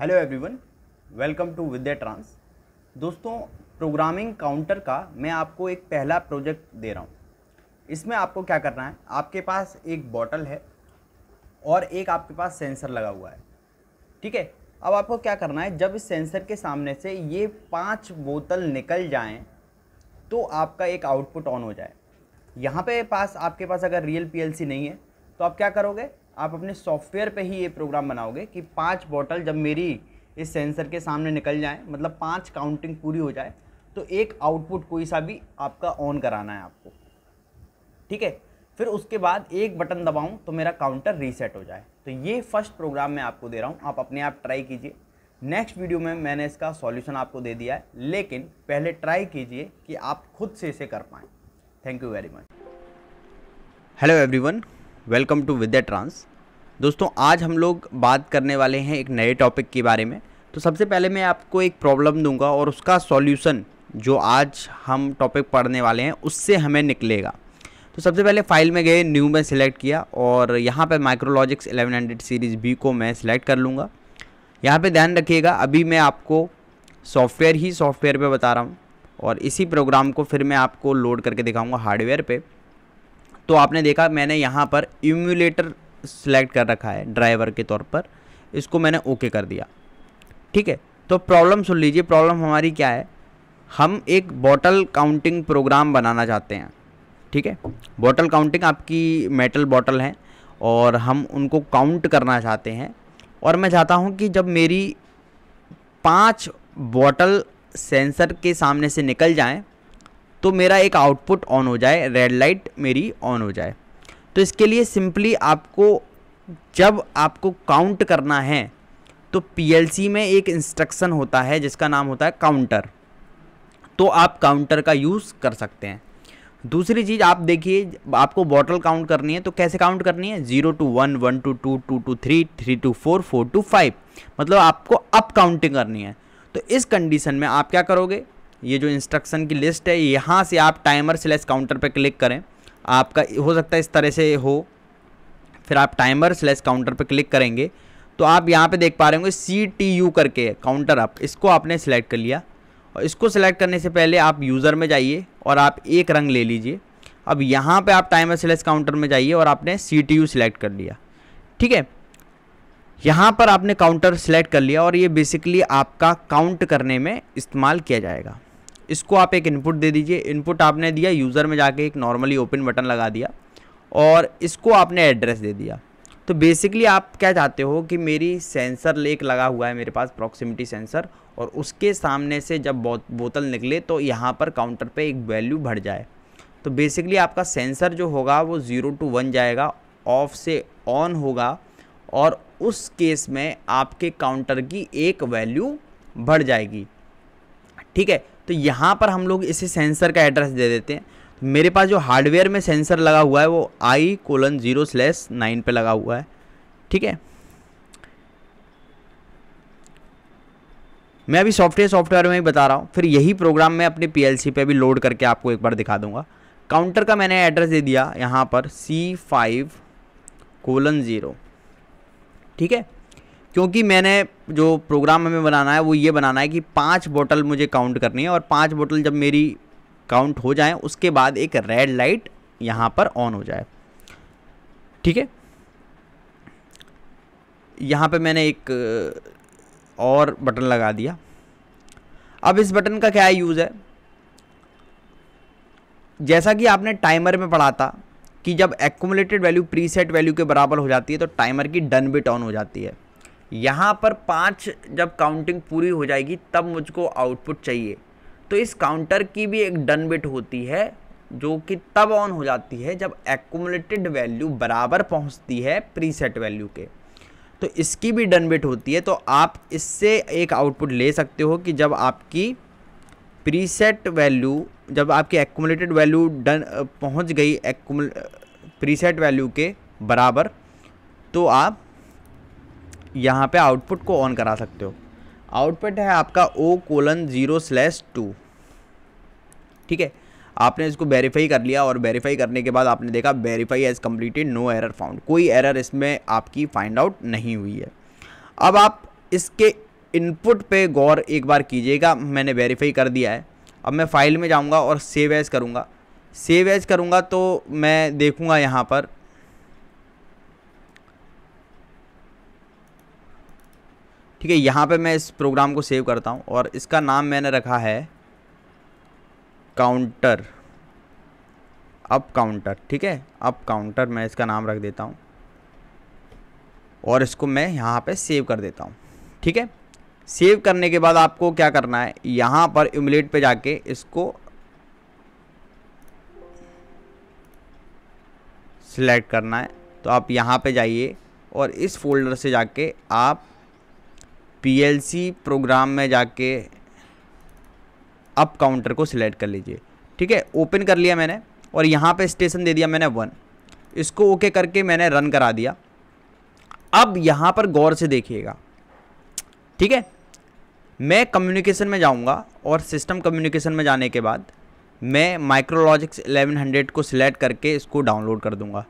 Hello everyone welcome to Vidya trans दोस्तों programming counter का मैं आपको एक पहला प्रोजेक्ट दे रहा हूँ इसमें आपको क्या करना है आपके पास एक बॉटल है और एक आपके पास सेंसर लगा हुआ है ठीक है अब आपको क्या करना है जब इस सेंसर के सामने से ये पांच बोतल निकल जाएं तो आपका एक आउटपुट ऑन हो जाए यहाँ पे पास आपके पास अगर रियल पीएलसी नहीं है तो आप क्या करोगे आप अपने सॉफ्टवेयर पे ही ये प्रोग्राम बनाओगे कि पांच बॉटल जब मेरी इस सेंसर के सामने निकल जाए मतलब पांच काउंटिंग पूरी हो जाए तो एक आउटपुट कोई सा भी आपका ऑन कराना है आपको ठीक है फिर उसके बाद एक बटन दबाऊँ तो मेरा काउंटर रीसेट हो जाए तो ये फर्स्ट प्रोग्राम मैं आपको दे रहा हूँ आप अपने आप ट्राई कीजिए नेक्स्ट वीडियो में मैंने इसका सॉल्यूशन आपको दे दिया है लेकिन पहले ट्राई कीजिए कि आप खुद से इसे कर पाएँ thank you very much hello everyone welcome to Vidya trans दोस्तों आज हम लोग बात करने वाले हैं एक नए टॉपिक के बारे में तो सबसे पहले मैं आपको एक प्रॉब्लम दूंगा और उसका सॉल्यूशन जो आज हम टॉपिक पढ़ने वाले हैं उससे हमें निकलेगा तो सबसे पहले फाइल में गए न्यू में सिलेक्ट किया और यहाँ पर माइक्रोलॉजिक्स एलेवन सीरीज़ बी को मैं सिलेक्ट कर लूँगा यहाँ पर ध्यान रखिएगा अभी मैं आपको सॉफ्टवेयर ही सॉफ्टवेयर पर बता रहा हूँ और इसी प्रोग्राम को फिर मैं आपको लोड करके दिखाऊंगा हार्डवेयर पे तो आपने देखा मैंने यहाँ पर इम्यूलेटर सिलेक्ट कर रखा है ड्राइवर के तौर पर इसको मैंने ओके कर दिया ठीक है तो प्रॉब्लम सुन लीजिए प्रॉब्लम हमारी क्या है हम एक बॉटल काउंटिंग प्रोग्राम बनाना चाहते हैं ठीक है बॉटल काउंटिंग आपकी मेटल बॉटल है और हम उनको काउंट करना चाहते हैं और मैं चाहता हूँ कि जब मेरी पाँच बॉटल सेंसर के सामने से निकल जाएं तो मेरा एक आउटपुट ऑन हो जाए रेड लाइट मेरी ऑन हो जाए तो इसके लिए सिंपली आपको जब आपको काउंट करना है तो पीएलसी में एक इंस्ट्रक्शन होता है जिसका नाम होता है काउंटर तो आप काउंटर का यूज़ कर सकते हैं दूसरी चीज़ आप देखिए आपको बॉटल काउंट करनी है तो कैसे काउंट करनी है zero two one one two two two two three three two four four two five मतलब आपको अप काउंटिंग करनी है तो इस कंडीशन में आप क्या करोगे ये जो इंस्ट्रक्शन की लिस्ट है यहाँ से आप टाइमर स्लैश काउंटर पर क्लिक करें आपका हो सकता है इस तरह से हो फिर आप टाइमर स्लैश काउंटर पर क्लिक करेंगे तो आप यहाँ पे देख पा रहे होंगे सी टी यू करके काउंटर आप इसको आपने सेलेक्ट कर लिया और इसको सेलेक्ट करने से पहले आप यूज़र में जाइए और आप एक रंग ले लीजिए अब यहाँ पे आप टाइमर स्लैश काउंटर में जाइए और आपने सी टी यू सिलेक्ट कर लिया ठीक है यहाँ पर आपने काउंटर सेलेक्ट कर लिया और ये बेसिकली आपका काउंट करने में इस्तेमाल किया जाएगा इसको आप एक इनपुट दे दीजिए इनपुट आपने दिया यूज़र में जाके एक नॉर्मली ओपन बटन लगा दिया और इसको आपने एड्रेस दे दिया तो बेसिकली आप क्या चाहते हो कि मेरी सेंसर लेक लगा हुआ है मेरे पास प्रॉक्सिमिटी सेंसर और उसके सामने से जब बोतल निकले तो यहाँ पर काउंटर पे एक वैल्यू बढ़ जाए तो बेसिकली आपका सेंसर जो होगा वो ज़ीरो टू वन जाएगा ऑफ से ऑन होगा और उस केस में आपके काउंटर की एक वैल्यू बढ़ जाएगी ठीक है तो यहाँ पर हम लोग इसे सेंसर का एड्रेस दे देते हैं मेरे पास जो हार्डवेयर में सेंसर लगा हुआ है वो I colon zero slash nine पर लगा हुआ है ठीक है मैं अभी सॉफ्टवेयर सॉफ्टवेयर में ही बता रहा हूँ फिर यही प्रोग्राम मैं अपने पीएलसी पे भी लोड करके आपको एक बार दिखा दूंगा काउंटर का मैंने एड्रेस दे दिया यहाँ पर सी फाइव कोलन ज़ीरो ठीक है क्योंकि मैंने जो प्रोग्राम हमें बनाना है वो ये बनाना है कि पाँच बोटल मुझे काउंट करनी है और पाँच बोटल जब मेरी काउंट हो जाए उसके बाद एक रेड लाइट यहाँ पर ऑन हो जाए ठीक है यहाँ पे मैंने एक और बटन लगा दिया अब इस बटन का क्या यूज़ है जैसा कि आपने टाइमर में पढ़ा था कि जब एक्यूमुलेटेड वैल्यू प्रीसेट वैल्यू के बराबर हो जाती है तो टाइमर की डन बिट ऑन हो जाती है यहाँ पर पाँच जब काउंटिंग पूरी हो जाएगी तब मुझको आउटपुट चाहिए तो इस काउंटर की भी एक डन बिट होती है जो कि तब ऑन हो जाती है जब एकोमलेटेड वैल्यू बराबर पहुँचती है प्रीसेट वैल्यू के तो इसकी भी डन बिट होती है तो आप इससे एक आउटपुट ले सकते हो कि जब आपकी प्रीसेट वैल्यू जब आपकी एकोमलेटेड वैल्यू डन पहुँच गई प्री प्रीसेट वैल्यू के बराबर तो आप यहाँ पे आउटपुट को ऑन करा सकते हो आउटपुट है आपका O colon zero slash two ठीक है आपने इसको वेरीफाई कर लिया और वेरीफाई करने के बाद आपने देखा verify as completed no error found कोई एरर इसमें आपकी फाइंड आउट नहीं हुई है अब आप इसके इनपुट पे गौर एक बार कीजिएगा मैंने वेरीफाई कर दिया है अब मैं फाइल में जाऊंगा और सेव एज करूंगा सेव एज करूंगा तो मैं देखूंगा यहाँ पर ठीक है यहाँ पे मैं इस प्रोग्राम को सेव करता हूँ और इसका नाम मैंने रखा है काउंटर अप काउंटर ठीक है अप काउंटर मैं इसका नाम रख देता हूँ और इसको मैं यहाँ पे सेव कर देता हूँ ठीक है सेव करने के बाद आपको क्या करना है यहाँ पर इमलेट पे जाके इसको सिलेक्ट करना है तो आप यहाँ पे जाइए और इस फोल्डर से जाके आप पीएलसी प्रोग्राम में जाके अप काउंटर को सिलेक्ट कर लीजिए ठीक है ओपन कर लिया मैंने और यहाँ पे स्टेशन दे दिया मैंने वन इसको ओके करके मैंने रन करा दिया अब यहाँ पर गौर से देखिएगा ठीक है मैं कम्युनिकेशन में जाऊँगा और सिस्टम कम्युनिकेशन में जाने के बाद मैं माइक्रोलॉजिक्स 1100 को सिलेक्ट करके इसको डाउनलोड कर दूँगा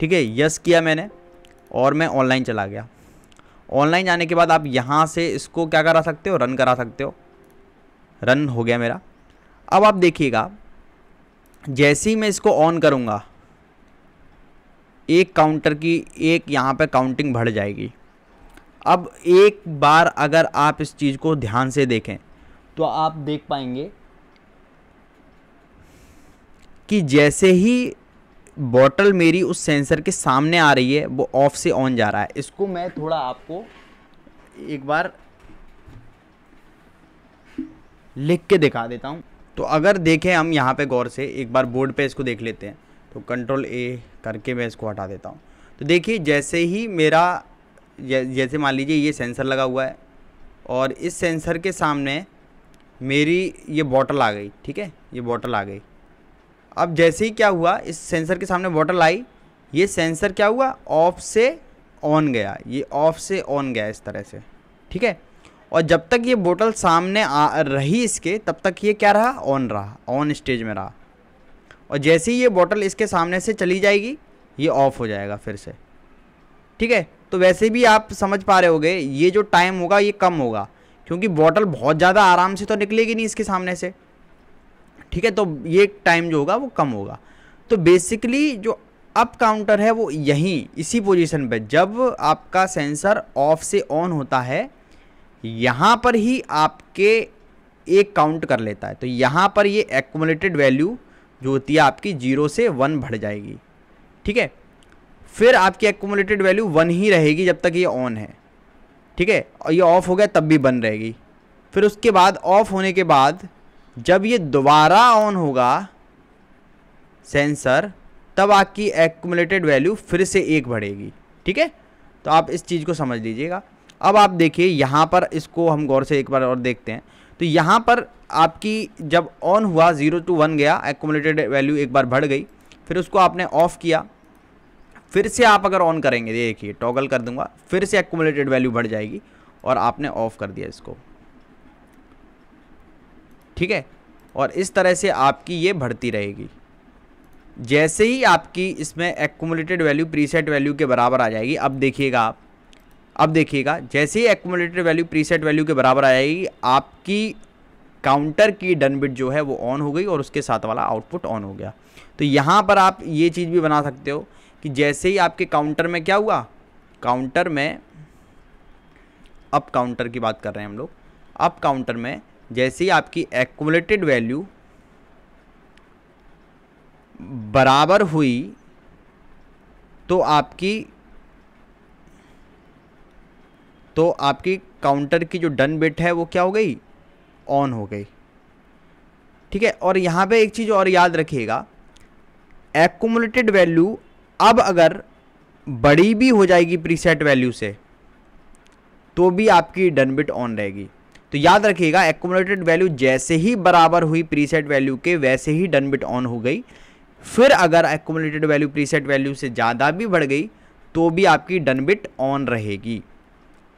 ठीक है यस किया मैंने और मैं ऑनलाइन चला गया ऑनलाइन जाने के बाद आप यहाँ से इसको क्या करा सकते हो रन करा सकते हो रन हो गया मेरा अब आप देखिएगा जैसे ही मैं इसको ऑन करूँगा एक काउंटर की एक यहाँ पर काउंटिंग बढ़ जाएगी अब एक बार अगर आप इस चीज़ को ध्यान से देखें तो आप देख पाएंगे कि जैसे ही बॉटल मेरी उस सेंसर के सामने आ रही है वो ऑफ से ऑन जा रहा है इसको मैं थोड़ा आपको एक बार लिख के दिखा देता हूँ तो अगर देखें हम यहाँ पे गौर से एक बार बोर्ड पे इसको देख लेते हैं तो कंट्रोल ए करके मैं इसको हटा देता हूँ तो देखिए जैसे ही मेरा जैसे मान लीजिए ये सेंसर लगा हुआ है और इस सेंसर के सामने मेरी ये बॉटल आ गई ठीक है ये बॉटल आ गई अब जैसे ही क्या हुआ इस सेंसर के सामने बॉटल आई ये सेंसर क्या हुआ ऑफ से ऑन गया ये ऑफ से ऑन गया इस तरह से ठीक है और जब तक ये बोतल सामने आ रही इसके तब तक ये क्या रहा ऑन रहा ऑन स्टेज में रहा और जैसे ही ये बोतल इसके सामने से चली जाएगी ये ऑफ हो जाएगा फिर से ठीक है तो वैसे भी आप समझ पा रहे होगे ये जो टाइम होगा ये कम होगा क्योंकि बॉटल बहुत ज़्यादा आराम से तो निकलेगी नहीं इसके सामने से ठीक है तो ये टाइम जो होगा वो कम होगा तो बेसिकली जो अप काउंटर है वो यहीं इसी पोजीशन पे जब आपका सेंसर ऑफ से ऑन होता है यहाँ पर ही आपके एक काउंट कर लेता है तो यहाँ पर ये एक्मुलेटेड वैल्यू जो होती है आपकी जीरो से वन बढ़ जाएगी ठीक है फिर आपकी एक्मुलेटेड वैल्यू वन ही रहेगी जब तक ये ऑन है ठीक है और ये ऑफ़ हो गया तब भी बन रहेगी फिर उसके बाद ऑफ़ होने के बाद जब ये दोबारा ऑन होगा सेंसर तब आपकी एक्मुलेटेड वैल्यू फिर से एक बढ़ेगी ठीक है तो आप इस चीज़ को समझ लीजिएगा अब आप देखिए यहाँ पर इसको हम गौर से एक बार और देखते हैं तो यहाँ पर आपकी जब ऑन हुआ ज़ीरो टू वन गया एक्यूमुलेटेड वैल्यू एक बार बढ़ गई फिर उसको आपने ऑफ़ किया फिर से आप अगर ऑन करेंगे देखिए टॉगल कर दूंगा फिर से एक्यूमुलेटेड वैल्यू बढ़ जाएगी और आपने ऑफ़ कर दिया इसको ठीक है और इस तरह से आपकी ये बढ़ती रहेगी जैसे ही आपकी इसमें एक्यूमुलेटेड वैल्यू प्रीसेट वैल्यू के बराबर आ जाएगी अब देखिएगा आप अब देखिएगा जैसे ही एक्मोलेटेड वैल्यू प्रीसेट वैल्यू के बराबर आ जाएगी आपकी काउंटर की डनबिट जो है वो ऑन हो गई और उसके साथ वाला आउटपुट ऑन हो गया तो यहाँ पर आप ये चीज़ भी बना सकते हो कि जैसे ही आपके काउंटर में क्या हुआ काउंटर में अप काउंटर की बात कर रहे हैं हम लोग अप काउंटर में जैसे ही आपकी एक्मुलेटेड वैल्यू बराबर हुई तो आपकी तो आपकी काउंटर की जो डन बिट है वो क्या हो गई ऑन हो गई ठीक है और यहाँ पे एक चीज़ और याद रखिएगा एक्मुलेटेड वैल्यू अब अगर बड़ी भी हो जाएगी प्रीसेट वैल्यू से तो भी आपकी डन बिट ऑन रहेगी तो याद रखिएगा एकोमोडेटेड वैल्यू जैसे ही बराबर हुई प्रीसेट वैल्यू के वैसे ही डन बिट ऑन हो गई फिर अगर एकोमोडेटेड वैल्यू प्रीसेट वैल्यू से ज़्यादा भी बढ़ गई तो भी आपकी डन बिट ऑन रहेगी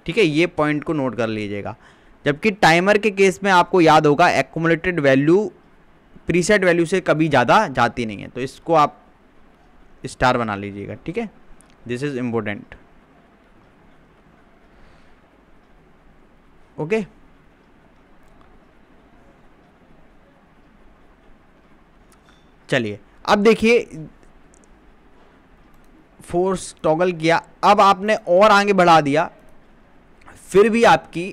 ठीक है ये पॉइंट को नोट कर लीजिएगा जबकि टाइमर के केस में आपको याद होगा एकोमोडेटेड वैल्यू प्रीसेट वैल्यू से कभी ज़्यादा जाती नहीं है तो इसको आप स्टार बना लीजिएगा ठीक है this is important okay okay? चलिए अब देखिए फोर्स टॉगल किया अब आपने और आगे बढ़ा दिया फिर भी आपकी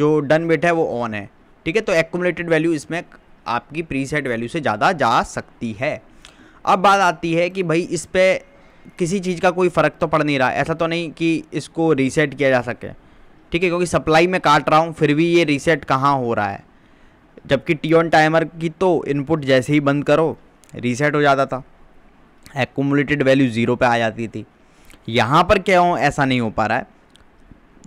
जो डन बेट है वो ऑन है ठीक है तो एक्यूमुलेटेड वैल्यू इसमें आपकी प्रीसेट वैल्यू से ज़्यादा जा सकती है अब बात आती है कि भाई इस पर किसी चीज़ का कोई फ़र्क तो पड़ नहीं रहा ऐसा तो नहीं कि इसको रीसेट किया जा सके ठीक है क्योंकि सप्लाई में काट रहा हूँ फिर भी ये रीसेट कहाँ हो रहा है जबकि टी ऑन टाइमर की तो इनपुट जैसे ही बंद करो रीसेट हो जाता था एकोमुलेटेड वैल्यू ज़ीरो पे आ जाती थी यहाँ पर क्या हो ऐसा नहीं हो पा रहा है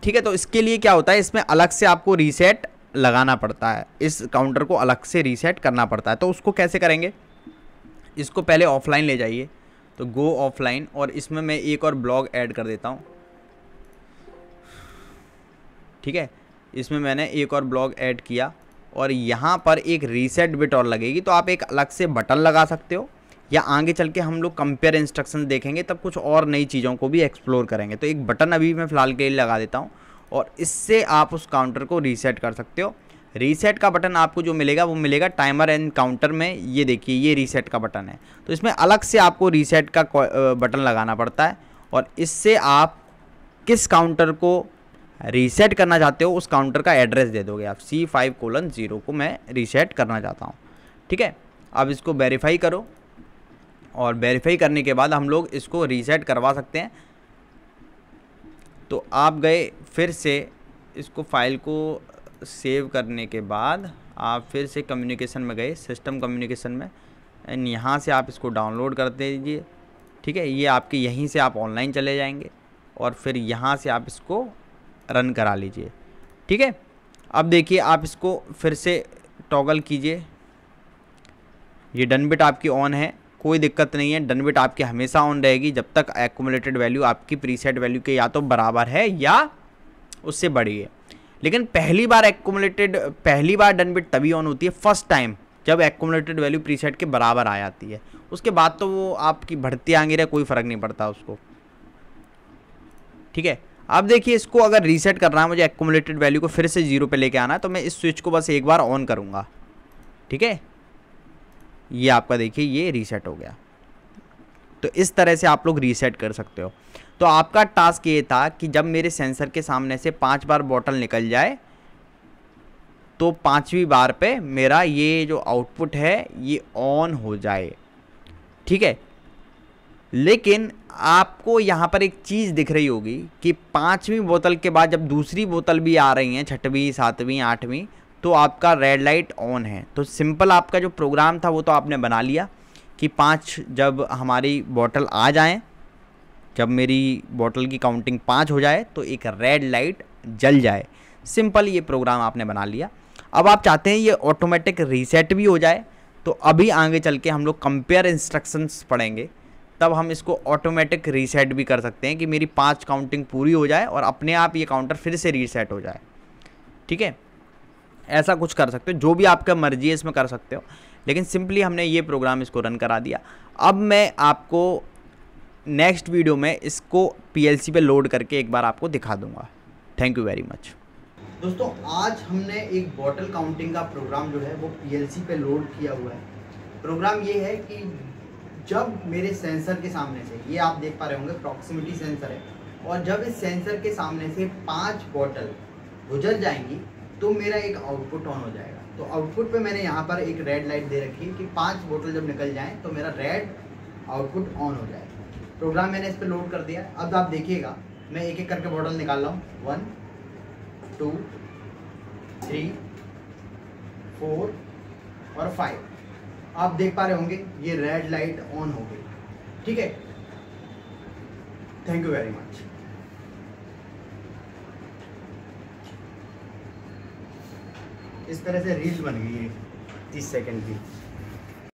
ठीक है तो इसके लिए क्या होता है इसमें अलग से आपको रीसेट लगाना पड़ता है इस काउंटर को अलग से रीसेट करना पड़ता है तो उसको कैसे करेंगे इसको पहले ऑफलाइन ले जाइए तो गो ऑफलाइन और इसमें मैं एक और ब्लॉग ऐड कर देता हूँ ठीक है इसमें मैंने एक और ब्लॉग ऐड किया और यहाँ पर एक रीसेट बिट और लगेगी तो आप एक अलग से बटन लगा सकते हो या आगे चल के हम लोग कंपेयर इंस्ट्रक्शन देखेंगे तब कुछ और नई चीज़ों को भी एक्सप्लोर करेंगे तो एक बटन अभी मैं फ़िलहाल के लिए लगा देता हूँ और इससे आप उस काउंटर को रीसेट कर सकते हो रीसेट का बटन आपको जो मिलेगा वो मिलेगा टाइमर एंड काउंटर में ये देखिए ये रीसेट का बटन है तो इसमें अलग से आपको रीसेट का बटन लगाना पड़ता है और इससे आप किस काउंटर को रीसेट करना चाहते हो उस काउंटर का एड्रेस दे दोगे आप सी फाइव कोलन ज़ीरो को मैं रीसेट करना चाहता हूँ ठीक है अब इसको वेरीफाई करो और वेरीफाई करने के बाद हम लोग इसको रीसेट करवा सकते हैं तो आप गए फिर से इसको फाइल को सेव करने के बाद आप फिर से कम्युनिकेशन में गए सिस्टम कम्युनिकेशन में एंड यहाँ से आप इसको डाउनलोड कर दीजिए ठीक है ये आपके यहीं से आप ऑनलाइन चले जाएंगे और फिर यहाँ से आप इसको रन करा लीजिए ठीक है अब देखिए आप इसको फिर से टॉगल कीजिए ये डन बिट आपकी ऑन है कोई दिक्कत नहीं है डन बिट आपकी हमेशा ऑन रहेगी जब तक एकोमुलेटेड वैल्यू आपकी प्रीसेट वैल्यू के या तो बराबर है या उससे बड़ी है लेकिन पहली बार एकोमुलेटेड पहली बार डन बिट तभी ऑन होती है फर्स्ट टाइम जब एकोमुलेटेड वैल्यू प्रीसेट के बराबर आ जाती है उसके बाद तो वो आपकी बढ़ती आगे रहे कोई फ़र्क नहीं पड़ता उसको ठीक है अब देखिए इसको अगर रीसेट करना है मुझे एक्यूमुलेटेड वैल्यू को फिर से जीरो पे लेके आना है तो मैं इस स्विच को बस एक बार ऑन करूँगा ठीक है ये आपका देखिए ये रीसेट हो गया तो इस तरह से आप लोग रीसेट कर सकते हो तो आपका टास्क ये था कि जब मेरे सेंसर के सामने से पाँच बार बॉटल निकल जाए तो पाँचवीं बार पे मेरा ये जो आउटपुट है ये ऑन हो जाए ठीक है लेकिन आपको यहाँ पर एक चीज़ दिख रही होगी कि पाँचवीं बोतल के बाद जब दूसरी बोतल भी आ रही हैं छठवीं सातवीं आठवीं तो आपका रेड लाइट ऑन है तो सिंपल आपका जो प्रोग्राम था वो तो आपने बना लिया कि पाँच जब हमारी बोतल आ जाए जब मेरी बोतल की काउंटिंग पाँच हो जाए तो एक रेड लाइट जल जाए सिंपल ये प्रोग्राम आपने बना लिया अब आप चाहते हैं ये ऑटोमेटिक रीसेट भी हो जाए तो अभी आगे चल के हम लोग कंपेयर इंस्ट्रक्शंस पढ़ेंगे तब हम इसको ऑटोमेटिक रीसेट भी कर सकते हैं कि मेरी पाँच काउंटिंग पूरी हो जाए और अपने आप ये काउंटर फिर से रीसेट हो जाए ठीक है ऐसा कुछ कर सकते हो जो भी आपका मर्जी है इसमें कर सकते हो लेकिन सिंपली हमने ये प्रोग्राम इसको रन करा दिया अब मैं आपको नेक्स्ट वीडियो में इसको पी पे लोड करके एक बार आपको दिखा दूंगा थैंक यू वेरी मच दोस्तों आज हमने एक बॉटल काउंटिंग का प्रोग्राम जो है वो पी पे लोड किया हुआ है प्रोग्राम ये है कि जब मेरे सेंसर के सामने से ये आप देख पा रहे होंगे प्रॉक्सिमिटी सेंसर है और जब इस सेंसर के सामने से पांच बॉटल गुजर जाएंगी तो मेरा एक आउटपुट ऑन हो जाएगा तो आउटपुट पे मैंने यहाँ पर एक रेड लाइट दे रखी है कि पांच बोतल जब निकल जाए तो मेरा रेड आउटपुट ऑन हो जाए प्रोग्राम मैंने इस पर लोड कर दिया अब आप देखिएगा मैं एक एक करके बॉटल निकाल रहा हूँ वन टू थ्री फोर और फाइव आप देख पा रहे होंगे ये रेड लाइट ऑन हो गई ठीक है थैंक यू वेरी मच इस तरह से रील बन गई है तीस सेकंड की